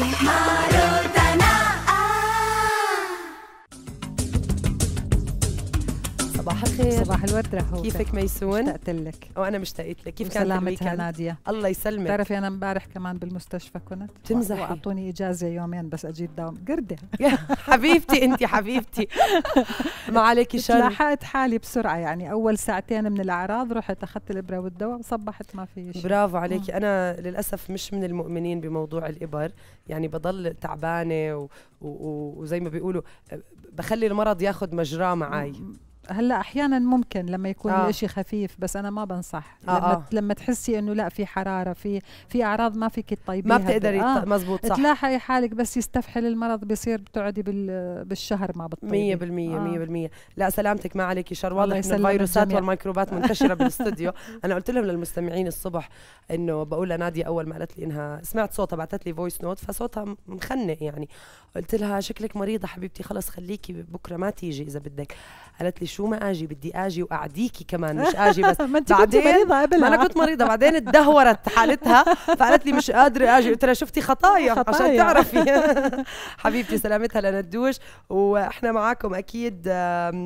妈。صباح الخير صباح الورد رحوك كيفك ميسون؟ اشتقت لك وانا مشتقت لك كيف كانت سلامتها ناديه الله يسلمك بتعرفي انا امبارح كمان بالمستشفى كنت تمزحي واعطوني اجازه يومين بس اجيب دوام قرده حبيبتي انت حبيبتي ما عليك شر لاحقت حالي بسرعه يعني اول ساعتين من الاعراض رحت اخذت الابره والدواء وصبحت ما في شيء برافو عليكي انا للاسف مش من المؤمنين بموضوع الابر يعني بضل تعبانه و... و... وزي ما بيقولوا بخلي المرض ياخذ مجراه معي هلا احيانا ممكن لما يكون آه. الشيء خفيف بس انا ما بنصح آه لما آه. لما تحسي انه لا في حراره في في اعراض ما فيك تطيبيها ما بتقدري آه. مزبوط صح تلاحقي حالك بس يستفحل المرض بيصير بتقعدي بالشهر ما بتطيبي 100% 100% آه. لا سلامتك ما عليك شر واضح انه الفيروسات والميكروبات منتشره بالاستوديو انا قلت لهم للمستمعين الصبح انه بقول لناديه اول ما قالت لي انها سمعت صوتها بعثت لي فويس نوت فصوتها مخنق يعني قلت لها شكلك مريضه حبيبتي خلص خليكي بكره ما تيجي اذا بدك قالت لي شو ما اجي بدي اجي واعديكي كمان مش اجي بس ما انت كنت مريضه قبل ما انا كنت مريضه بعدين تدهورت حالتها فقالت لي مش قادره اجي قلت لها شفتي خطايا, خطايا. عشان تعرفي حبيبتي سلامتها لندوش واحنا معاكم اكيد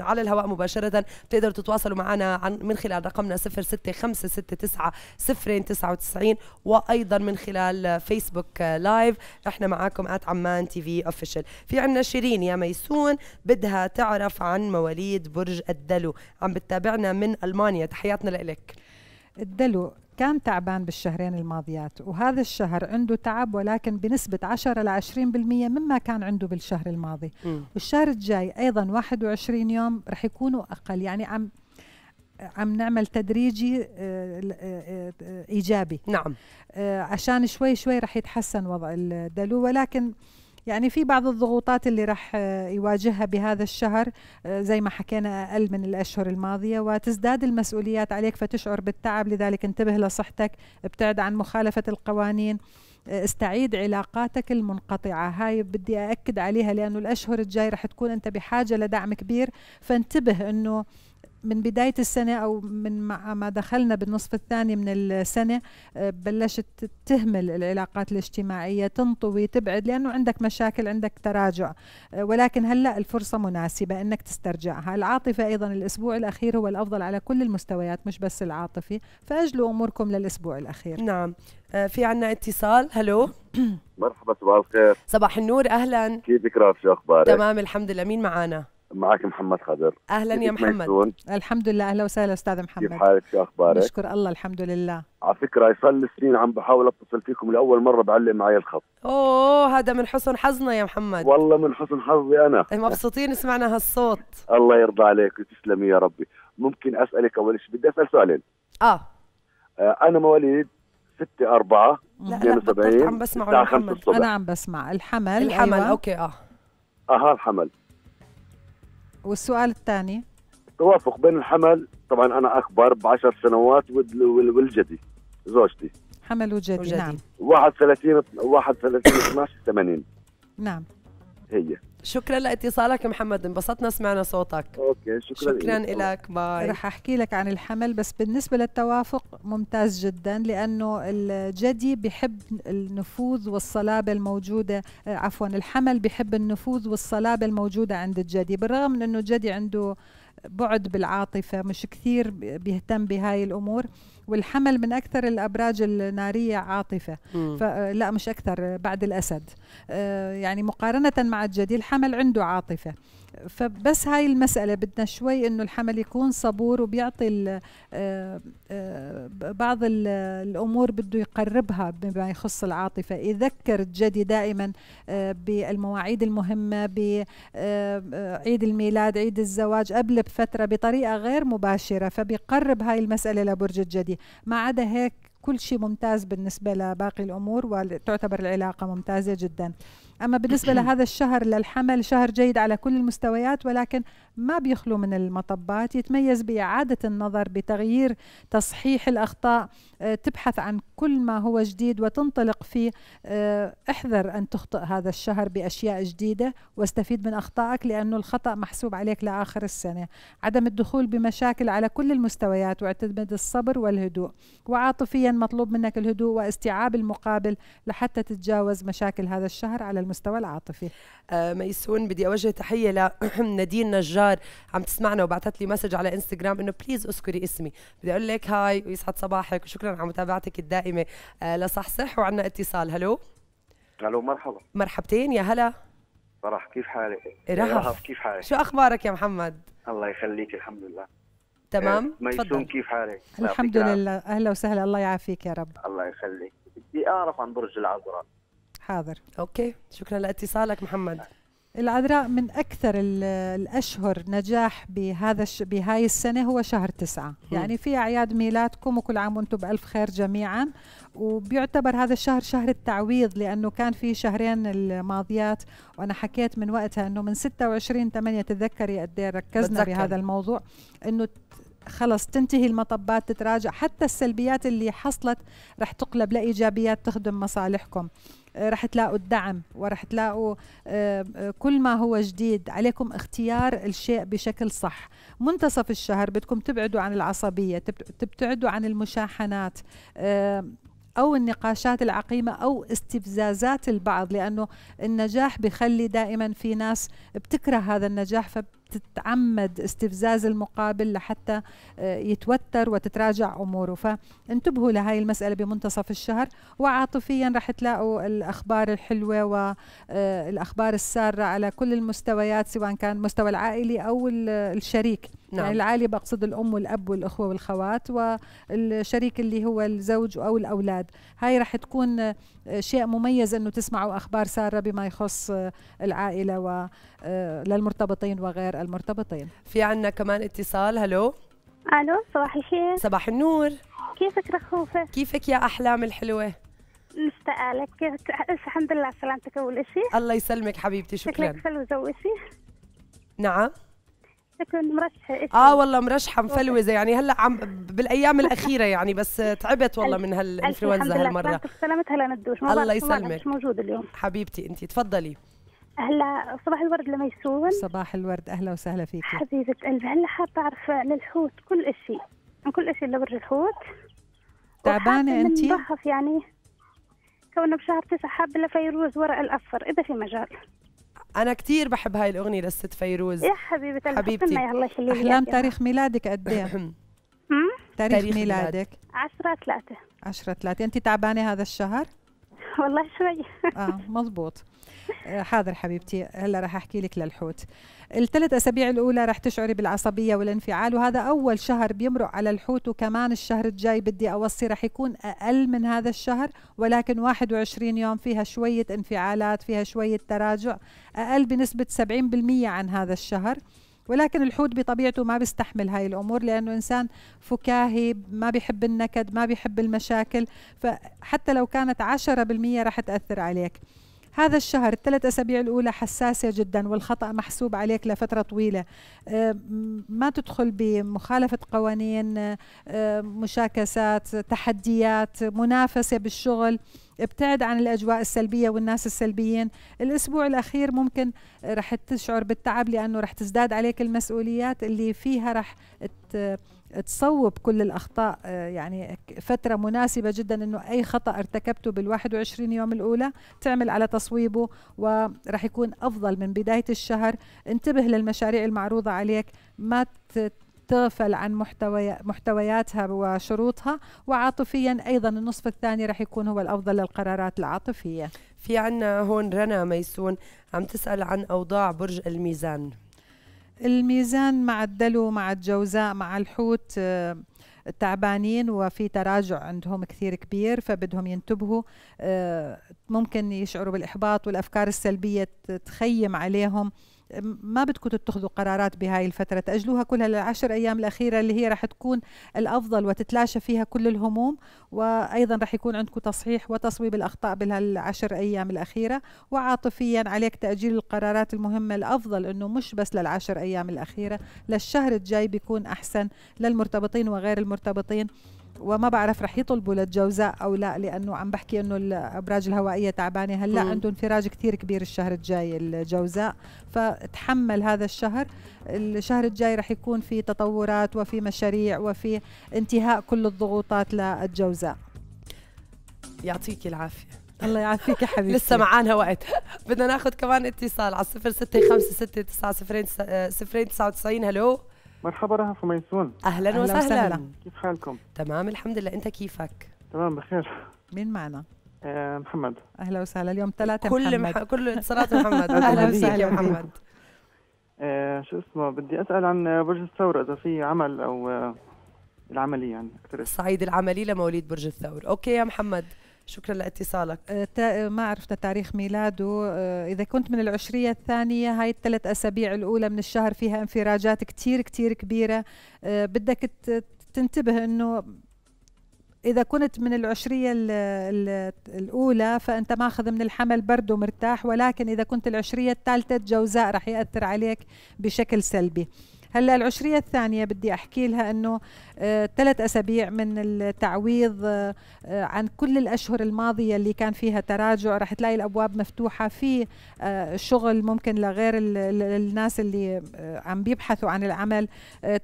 على الهواء مباشره بتقدروا تتواصلوا معنا عن من خلال رقمنا 06569 وايضا من خلال فيسبوك لايف احنا معاكم ات عمان تي في اوفيشال في عندنا شيرين يا ميسون بدها تعرف عن مواليد برج برج الدلو عم بتتابعنا من المانيا تحياتنا لك الدلو كان تعبان بالشهرين الماضيات وهذا الشهر عنده تعب ولكن بنسبة 10 ل 20% مما كان عنده بالشهر الماضي م. والشهر الجاي أيضا 21 يوم رح يكونوا أقل يعني عم عم نعمل تدريجي آه، آه، آه، ايجابي نعم عشان شوي شوي رح يتحسن وضع الدلو ولكن يعني في بعض الضغوطات اللي راح آه، يواجهها بهذا الشهر آه، زي ما حكينا أقل من الأشهر الماضية وتزداد المسؤوليات عليك فتشعر بالتعب لذلك انتبه لصحتك ابتعد عن مخالفة القوانين آه، استعيد علاقاتك المنقطعة هاي بدي أأكد عليها لأنه الأشهر الجاي رح تكون أنت بحاجة لدعم كبير فانتبه أنه من بداية السنة أو من مع ما دخلنا بالنصف الثاني من السنة آه، بلشت تهمل العلاقات الاجتماعية تنطوي تبعد لأنه عندك مشاكل عندك تراجع آه، ولكن هلأ الفرصة مناسبة أنك تسترجعها العاطفة أيضا الأسبوع الأخير هو الأفضل على كل المستويات مش بس العاطفي فأجلوا أموركم للأسبوع الأخير نعم آه، في عنا اتصال هلو مرحبا صباح الخير صباح النور أهلا كيفك راف شو أخبارك تمام الحمد لله مين معانا معك محمد خضر اهلا يا محمد الحمد لله اهلا وسهلا استاذ محمد كيف حالك شو اخبارك؟ نشكر الله الحمد لله على فكره صار لي سنين عم بحاول اتصل فيكم لاول مره بعلق معي الخط اوه هذا من حسن حظنا يا محمد والله من حسن حظي انا إيه، مبسوطين سمعنا هالصوت الله يرضى عليك وتسلمي يا ربي ممكن اسالك اول شيء بدي اسال سؤالين اه, آه، انا مواليد 6 4 لا 72 عم بسمع الحمل انا عم بسمع الحمل الحمل أيوة. اوكي اه اها الحمل والسؤال الثاني توافق بين الحمل طبعا انا اكبر بعشر سنوات والجدي زوجتي حمل وجدي, وجدي. نعم 31 31 12 80 نعم هي شكرا لاتصالك محمد انبسطنا سمعنا صوتك اوكي شكرا شكرا لك باي رح احكي لك عن الحمل بس بالنسبه للتوافق ممتاز جدا لانه الجدي بحب النفوذ والصلابه الموجوده آه، عفوا الحمل بحب النفوذ والصلابه الموجوده عند الجدي بالرغم من انه الجدي عنده بعد بالعاطفه مش كثير بيهتم بهاي الامور والحمل من اكثر الابراج الناريه عاطفه لا مش اكثر بعد الاسد آه، يعني مقارنه مع الجدي الحمل عنده عاطفه فبس هاي المسألة بدنا شوي إنه الحمل يكون صبور وبيعطي ال آه، آه، بعض الـ الأمور بده يقربها بما يخص العاطفة يذكر الجدي دائما بالمواعيد المهمة بعيد الميلاد عيد الزواج قبل بفترة بطريقة غير مباشرة فبيقرب هاي المسألة لبرج الجدي ما عدا هيك كل شيء ممتاز بالنسبة لباقي الأمور وتعتبر العلاقة ممتازة جدا أما بالنسبة لهذا الشهر للحمل شهر جيد على كل المستويات ولكن ما بيخلو من المطبات يتميز بإعادة النظر بتغيير تصحيح الأخطاء آه، تبحث عن كل ما هو جديد وتنطلق فيه آه، احذر أن تخطئ هذا الشهر بأشياء جديدة واستفيد من أخطائك لأنه الخطأ محسوب عليك لآخر السنة عدم الدخول بمشاكل على كل المستويات واعتمد الصبر والهدوء وعاطفيا مطلوب منك الهدوء واستيعاب المقابل لحتى تتجاوز مشاكل هذا الشهر على المستوى العاطفي آه ميسون بدي اوجه تحيه لنادين نجار عم تسمعنا وبعثت لي مسج على انستغرام انه بليز اذكري اسمي بدي اقول لك هاي ويسعد صباحك وشكرا على متابعتك الدائمه آه لصحصح وعنا اتصال هلو الو مرحبا مرحبتين يا هلا فرح كيف حالك؟ إيه، رهف كيف حالك؟ شو اخبارك يا محمد؟ الله يخليك الحمد لله تمام آه، ميسون كيف حالك؟ الحمد لله اهلا وسهلا الله يعافيك يا رب الله يخليك بدي اعرف عن برج العذراء حاضر اوكي شكرا لاتصالك محمد العذراء من اكثر الاشهر نجاح بهذا الش... بهاي السنه هو شهر تسعة م. يعني في اعياد ميلادكم وكل عام وانتم بالف خير جميعا وبيعتبر هذا الشهر شهر التعويض لانه كان في شهرين الماضيات وانا حكيت من وقتها انه من 26 8 تتذكري قد إيه ركزنا بتذكر. بهذا الموضوع انه خلص تنتهي المطبات تتراجع حتى السلبيات اللي حصلت رح تقلب لايجابيات تخدم مصالحكم رح تلاقوا الدعم ورح تلاقوا آه، آه، كل ما هو جديد عليكم اختيار الشيء بشكل صح منتصف الشهر بدكم تبعدوا عن العصبية تبتعدوا عن المشاحنات آه، أو النقاشات العقيمة أو استفزازات البعض لأنه النجاح بخلي دائما في ناس بتكره هذا النجاح فب تتعمد استفزاز المقابل لحتى آه، يتوتر وتتراجع اموره فانتبهوا لهي المساله بمنتصف الشهر وعاطفيا رح تلاقوا الاخبار الحلوه والاخبار آه، الساره على كل المستويات سواء كان مستوى العائلي او الشريك نعم. يعني العالي بقصد الأم والأب والأخوة والخوات والشريك اللي هو الزوج أو الأولاد هاي رح تكون آه، شيء مميز أنه تسمعوا أخبار سارة بما يخص آه، العائلة وللمرتبطين آه، وغير المرتبطين في عنا كمان اتصال هلو ألو صباح الخير صباح النور كيفك رخوفة كيفك يا أحلام الحلوة مشتاقة لك الحمد لله سلامتك أول شيء الله يسلمك حبيبتي شكرا شكلك حلو زوجتي نعم مرشحه اه والله مرشحه مفلوزه يعني هلا عم بالايام الاخيره يعني بس تعبت والله من هالانفلونزا هالمره سلامتها لندوش الله يسلمك موجود اليوم حبيبتي انت تفضلي هلا صباح الورد لميسون صباح الورد اهلا وسهلا فيك حبيبه قلبي هلا حابه اعرف للحوت كل شيء عن يعني كل شيء لبر الحوت تعبانه انت؟ يعني كونه بشهر تسعة حابه لفيروز ورق الاصفر اذا في مجال انا كثير بحب هاي الاغنيه للست فيروز يا حبيبي حبيبتي الله يخليك احلام تاريخ ميلادك قد ايه تاريخ ميلادك 10 3 10 3 انت تعبانه هذا الشهر والله شوي اه مضبوط آه، حاضر حبيبتي هلا راح احكي لك للحوت الثلاث اسابيع الاولى راح تشعري بالعصبيه والانفعال وهذا اول شهر بيمرق على الحوت وكمان الشهر الجاي بدي اوصي راح يكون اقل من هذا الشهر ولكن 21 يوم فيها شويه انفعالات فيها شويه تراجع اقل بنسبه 70% عن هذا الشهر ولكن الحوت بطبيعته ما بيستحمل هاي الامور لانه انسان فكاهي ما بيحب النكد ما بيحب المشاكل فحتى لو كانت 10% رح تاثر عليك هذا الشهر الثلاث أسابيع الأولى حساسة جدا والخطأ محسوب عليك لفترة طويلة أه، ما تدخل بمخالفة قوانين أه، مشاكسات تحديات منافسة بالشغل ابتعد عن الأجواء السلبية والناس السلبيين الأسبوع الأخير ممكن رح تشعر بالتعب لأنه رح تزداد عليك المسؤوليات اللي فيها رح تصوب كل الاخطاء آه، يعني فتره مناسبه جدا انه اي خطا ارتكبته بال21 يوم الاولى تعمل على تصويبه وراح يكون افضل من بدايه الشهر انتبه للمشاريع المعروضه عليك ما تغفل عن محتوي محتوياتها وشروطها وعاطفيا ايضا النصف الثاني راح يكون هو الافضل للقرارات العاطفيه في عنا هون رنا ميسون عم تسال عن اوضاع برج الميزان الميزان مع الدلو مع الجوزاء مع الحوت آه، تعبانين وفي تراجع عندهم كثير كبير فبدهم ينتبهوا آه، ممكن يشعروا بالإحباط والأفكار السلبية تخيم عليهم ما بدكم تتخذوا قرارات بهاي الفترة تأجلوها كلها للعشر أيام الأخيرة اللي هي رح تكون الأفضل وتتلاشى فيها كل الهموم وأيضا رح يكون عندكم تصحيح وتصويب الأخطاء بهالعشر أيام الأخيرة وعاطفيا عليك تأجيل القرارات المهمة الأفضل أنه مش بس للعشر أيام الأخيرة للشهر الجاي بيكون أحسن للمرتبطين وغير المرتبطين وما بعرف رح يطلبوا للجوزاء او لا لانه عم بحكي انه الابراج الهوائيه تعبانه هلا عندهم انفراج كثير كبير الشهر الجاي الجوزاء فتحمل هذا الشهر الشهر الجاي رح يكون في تطورات وفي مشاريع وفي انتهاء كل الضغوطات للجوزاء يعطيك العافيه الله يعافيك يا لسه معانا وقت بدنا ناخذ كمان اتصال على 0656690299 آه، هلو مرحبا رها فميسون اهلا, وسهلا. كيف حالكم؟ تمام الحمد لله انت كيفك؟ تمام بخير مين معنا؟ آه، محمد اهلا وسهلا اليوم ثلاثة كل محمد. مح... كل اتصالات محمد اهلا وسهلا يا محمد آه، شو اسمه بدي اسال عن برج الثور اذا في عمل او آه، العملي يعني اكثر الصعيد العملي لمواليد برج الثور اوكي يا محمد شكرا لاتصالك أه، ما عرفنا تاريخ ميلاده أه، إذا كنت من العشرية الثانية هاي الثلاث أسابيع الأولى من الشهر فيها انفراجات كثير كثير كبيرة أه، بدك تنتبه أنه إذا كنت من العشرية الأولى فأنت ماخذ من الحمل برد ومرتاح ولكن إذا كنت العشرية الثالثة الجوزاء راح يأثر عليك بشكل سلبي هلا العشرية الثانية بدي أحكي لها أنه ثلاث آه، أسابيع من التعويض آه، آه، عن كل الأشهر الماضية اللي كان فيها تراجع رح تلاقي الأبواب مفتوحة في شغل ممكن لغير الناس اللي عم بيبحثوا عن العمل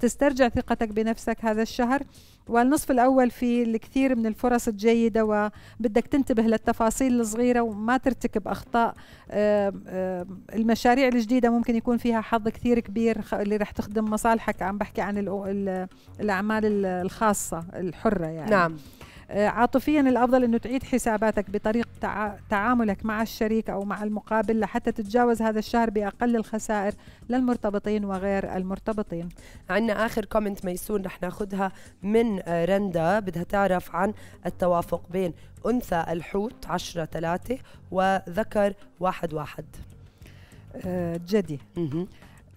تسترجع ثقتك بنفسك هذا الشهر والنصف الأول في الكثير من الفرص الجيدة وبدك تنتبه للتفاصيل الصغيرة وما ترتكب أخطاء المشاريع الجديدة ممكن يكون فيها حظ كثير كبير اللي رح تخدم مصالحك عم بحكي عن الأعمال الخاصة الحرة يعني نعم آه، عاطفيا الافضل انه تعيد حساباتك بطريقه تعاملك مع الشريك او مع المقابل لحتى تتجاوز هذا الشهر باقل الخسائر للمرتبطين وغير المرتبطين عندنا اخر كومنت ميسون رح ناخذها من آه، رندا بدها تعرف عن التوافق بين انثى الحوت 10 3 وذكر 1 1 جدي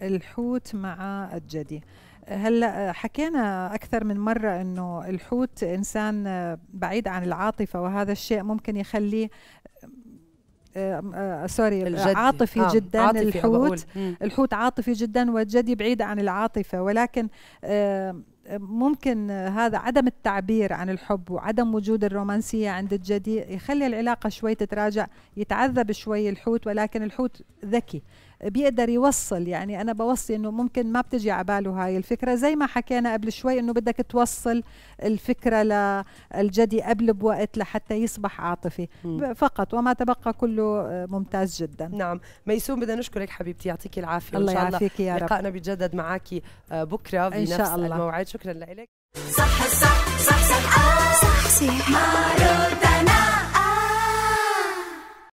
الحوت مع الجدي هلا حكينا اكثر من مره انه الحوت انسان بعيد عن العاطفه وهذا الشيء ممكن يخليه آه، سوري عاطفي آه. جدا عاطفي الحوت الحوت عاطفي جدا والجدي بعيد عن العاطفه ولكن آه ممكن هذا عدم التعبير عن الحب وعدم وجود الرومانسية عند الجدي يخلي العلاقة شوي تتراجع يتعذب شوي الحوت ولكن الحوت ذكي بيقدر يوصل يعني انا بوصي انه ممكن ما بتجي على باله هاي الفكره زي ما حكينا قبل شوي انه بدك توصل الفكره للجدي قبل بوقت لحتى يصبح عاطفي م. فقط وما تبقى كله ممتاز جدا نعم ميسون بدنا نشكرك حبيبتي يعطيك العافيه الله يعافيك يا رب لقائنا بيتجدد معك بكره بنفس إن شاء الله. الموعد شكرا لك صح صح صح صح صح صح, صح, صح, صح, صح, صح, صح, صح, صح, صح